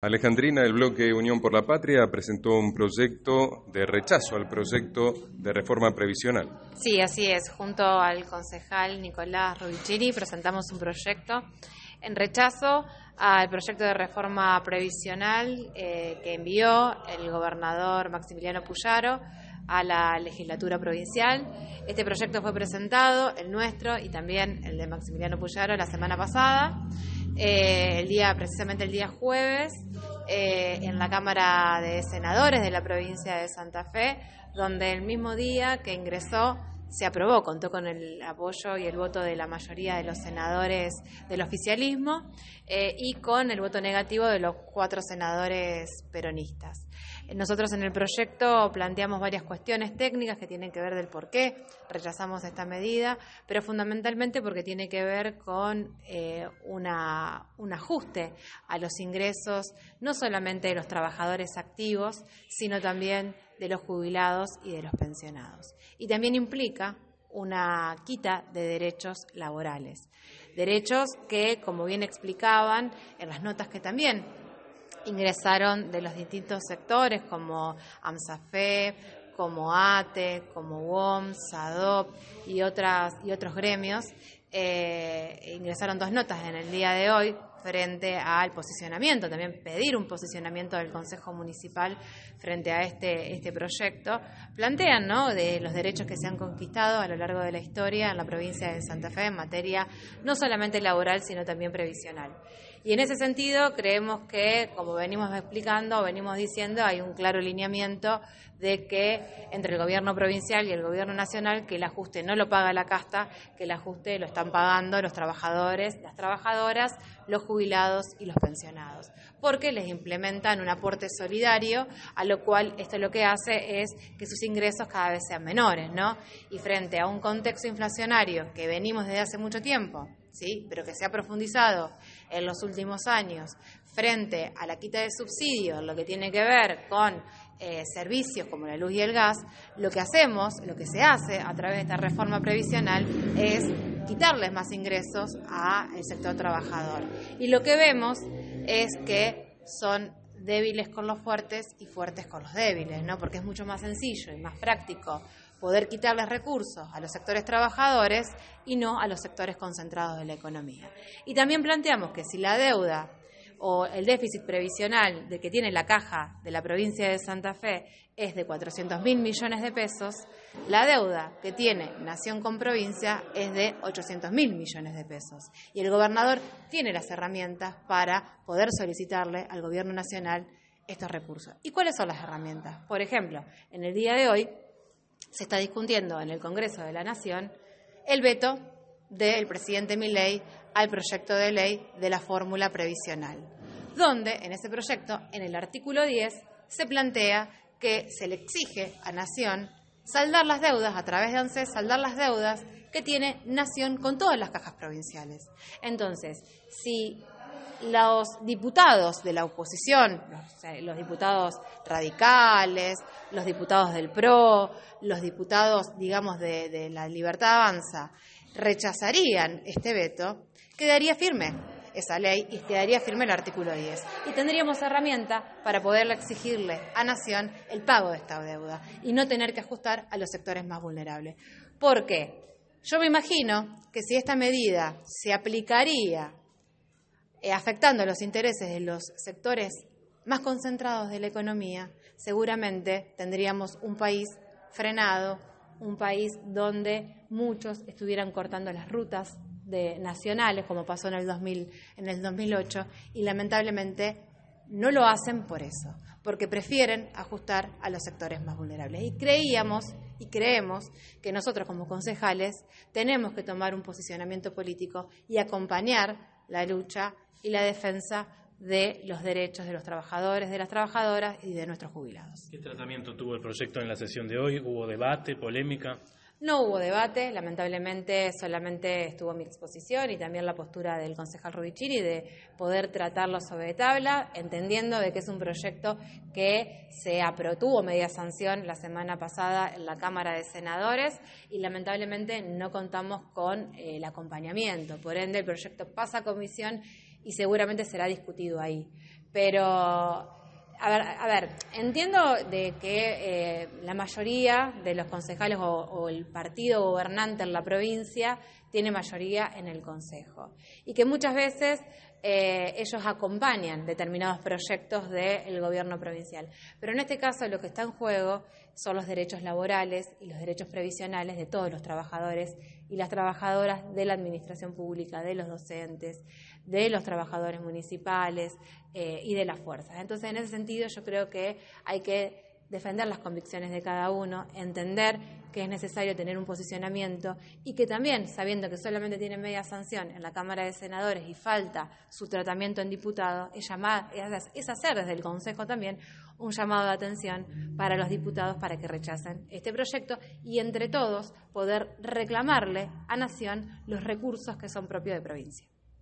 Alejandrina el bloque Unión por la Patria presentó un proyecto de rechazo al proyecto de reforma previsional. Sí, así es. Junto al concejal Nicolás Rubicini presentamos un proyecto en rechazo al proyecto de reforma previsional eh, que envió el gobernador Maximiliano Puyaro a la legislatura provincial. Este proyecto fue presentado, el nuestro y también el de Maximiliano Puyaro, la semana pasada eh, el día, precisamente el día jueves, eh, en la Cámara de Senadores de la provincia de Santa Fe, donde el mismo día que ingresó se aprobó, contó con el apoyo y el voto de la mayoría de los senadores del oficialismo eh, y con el voto negativo de los cuatro senadores peronistas. Nosotros en el proyecto planteamos varias cuestiones técnicas que tienen que ver del por qué rechazamos esta medida, pero fundamentalmente porque tiene que ver con eh, un ajuste a los ingresos, no solamente de los trabajadores activos, sino también de los jubilados y de los pensionados. Y también implica una quita de derechos laborales. Derechos que, como bien explicaban en las notas que también ingresaron de los distintos sectores como AMSAFE, como ATE, como WOM, SADOP y, otras, y otros gremios. Eh, ingresaron dos notas en el día de hoy, frente al posicionamiento, también pedir un posicionamiento del Consejo Municipal frente a este, este proyecto, plantean ¿no? de los derechos que se han conquistado a lo largo de la historia en la provincia de Santa Fe en materia no solamente laboral, sino también previsional. Y en ese sentido creemos que, como venimos explicando, venimos diciendo, hay un claro lineamiento de que entre el gobierno provincial y el gobierno nacional, que el ajuste no lo paga la casta, que el ajuste lo están pagando los trabajadores, las trabajadoras, los jubilados, jubilados y los pensionados, porque les implementan un aporte solidario, a lo cual esto lo que hace es que sus ingresos cada vez sean menores, ¿no? Y frente a un contexto inflacionario que venimos desde hace mucho tiempo, ¿sí? Pero que se ha profundizado en los últimos años, frente a la quita de subsidios, lo que tiene que ver con eh, servicios como la luz y el gas, lo que hacemos, lo que se hace a través de esta reforma previsional es quitarles más ingresos al sector trabajador. Y lo que vemos es que son débiles con los fuertes y fuertes con los débiles, ¿no? Porque es mucho más sencillo y más práctico poder quitarles recursos a los sectores trabajadores y no a los sectores concentrados de la economía. Y también planteamos que si la deuda o el déficit previsional de que tiene la caja de la provincia de Santa Fe es de 400 mil millones de pesos, la deuda que tiene Nación con provincia es de 800 mil millones de pesos. Y el gobernador tiene las herramientas para poder solicitarle al gobierno nacional estos recursos. ¿Y cuáles son las herramientas? Por ejemplo, en el día de hoy se está discutiendo en el Congreso de la Nación el veto del presidente Milley al proyecto de ley de la fórmula previsional, donde en ese proyecto, en el artículo 10, se plantea que se le exige a Nación saldar las deudas a través de ANSES, saldar las deudas que tiene Nación con todas las cajas provinciales. Entonces, si los diputados de la oposición, los, diputados radicales, los diputados del PRO, los diputados, digamos, de, de la Libertad Avanza, rechazarían este veto, quedaría firme esa ley y quedaría firme el artículo 10. Y tendríamos herramienta para poder exigirle a Nación el pago de esta deuda y no tener que ajustar a los sectores más vulnerables. ¿Por qué? Yo me imagino que si esta medida se aplicaría eh, afectando los intereses de los sectores más concentrados de la economía, seguramente tendríamos un país frenado, un país donde muchos estuvieran cortando las rutas de, nacionales, como pasó en el, en el 2008, y lamentablemente no lo hacen por eso, porque prefieren ajustar a los sectores más vulnerables. Y creíamos y creemos que nosotros como concejales tenemos que tomar un posicionamiento político y acompañar la lucha y la defensa de los derechos de los trabajadores, de las trabajadoras y de nuestros jubilados. ¿Qué tratamiento tuvo el proyecto en la sesión de hoy? ¿Hubo debate, polémica? No hubo debate, lamentablemente solamente estuvo mi exposición y también la postura del concejal Rubicini de poder tratarlo sobre tabla, entendiendo de que es un proyecto que se aprotuvo media sanción la semana pasada en la Cámara de Senadores y lamentablemente no contamos con eh, el acompañamiento. Por ende, el proyecto pasa a comisión y seguramente será discutido ahí. Pero a ver, entiendo de que eh, la mayoría de los concejales o, el partido gobernante en la provincia tiene mayoría en el Consejo. Y que muchas veces eh, ellos acompañan determinados proyectos del gobierno provincial. Pero en este caso lo que está en juego son los derechos laborales y los derechos previsionales de todos los trabajadores y las trabajadoras de la administración pública, de los docentes, de los trabajadores municipales eh, y de las fuerzas. Entonces, en ese sentido, yo creo que hay que defender las convicciones de cada uno, entender que es necesario tener un posicionamiento y que también, sabiendo que solamente tiene media sanción en la Cámara de Senadores y falta su tratamiento en diputado, es, es hacer desde el Consejo también un llamado de atención para los diputados para que rechacen este proyecto y entre todos poder reclamarle a Nación los recursos que son propios de provincia.